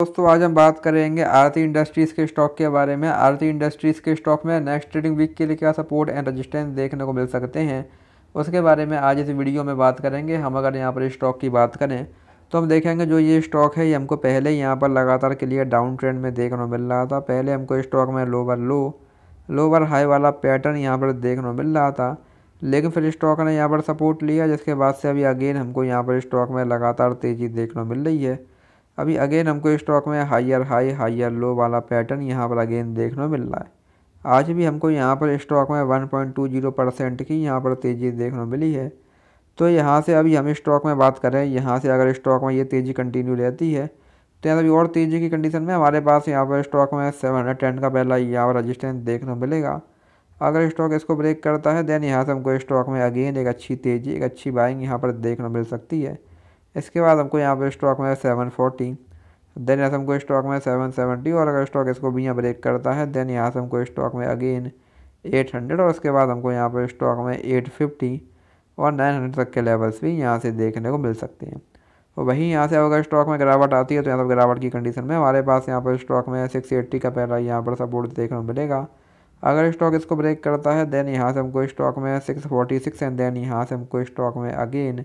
दोस्तों आज हम बात करेंगे आरती इंडस्ट्रीज़ के स्टॉक के बारे में आरती इंडस्ट्रीज़ के स्टॉक में नेक्स्ट ट्रेडिंग वीक के लिए क्या सपोर्ट एंड रेजिस्टेंस देखने को मिल सकते हैं उसके बारे में आज इस वीडियो में बात करेंगे हम अगर यहाँ पर स्टॉक की बात करें तो हम देखेंगे जो ये स्टॉक है ये हमको पहले यहाँ पर लगातार क्लियर डाउन ट्रेंड में देखने को मिल रहा था पहले हमको स्टॉक में लोवर लो लोवर हाई वाला पैटर्न यहाँ पर देखने को मिल रहा था लेकिन फिर स्टॉक ने यहाँ पर सपोर्ट लिया जिसके बाद से अभी अगेन हमको यहाँ पर स्टॉक में लगातार तेज़ी देखने को मिल रही है अभी अगेन हमको स्टॉक में हाइयर हाई हायर लो वाला पैटर्न यहाँ पर अगेन देखने मिल रहा है आज भी हमको यहाँ पर स्टॉक में 1.20 परसेंट की यहाँ पर तेज़ी देखने मिली है तो यहाँ से अभी हम स्टॉक में बात करें यहाँ से अगर स्टॉक में ये तेज़ी कंटिन्यू रहती है तो यहाँ अभी और तेज़ी की कंडीशन में हमारे पास यहाँ पर स्टॉक में सेवन हंड्रेड का पहला यहाँ पर रजिस्टेंस देखने को मिलेगा अगर स्टॉक इसको ब्रेक करता है देन यहाँ से हमको स्टॉक में अगेन एक अच्छी तेज़ी एक अच्छी बाइंग यहाँ पर देखने मिल सकती है इसके बाद हमको यहाँ पर स्टॉक में सेवन फोर्टीन देन यहाँ से हमको स्टॉक में सेवन सेवेंटी और अगर स्टॉक इसको भी यहाँ ब्रेक करता है देन यहाँ से हमको स्टॉक में अगेन एट हंड्रेड और उसके बाद हमको यहाँ पर स्टॉक में एट फिफ्टी और नाइन हंड्रेड तक के लेवल्स भी यहाँ से देखने को मिल सकते हैं और वहीं यहाँ से अगर स्टॉक में गिरावट आती है तो यहाँ पर गिरावट की कंडीशन में हमारे पास यहाँ पर स्टॉक में सिक्स एट्टी का पहला यहाँ पर सपोर्ट देखने को मिलेगा अगर स्टॉक इसको ब्रेक करता है देन यहाँ से हमको स्टॉक में six forty six and then यहाँ से हमको स्टॉक में अगेन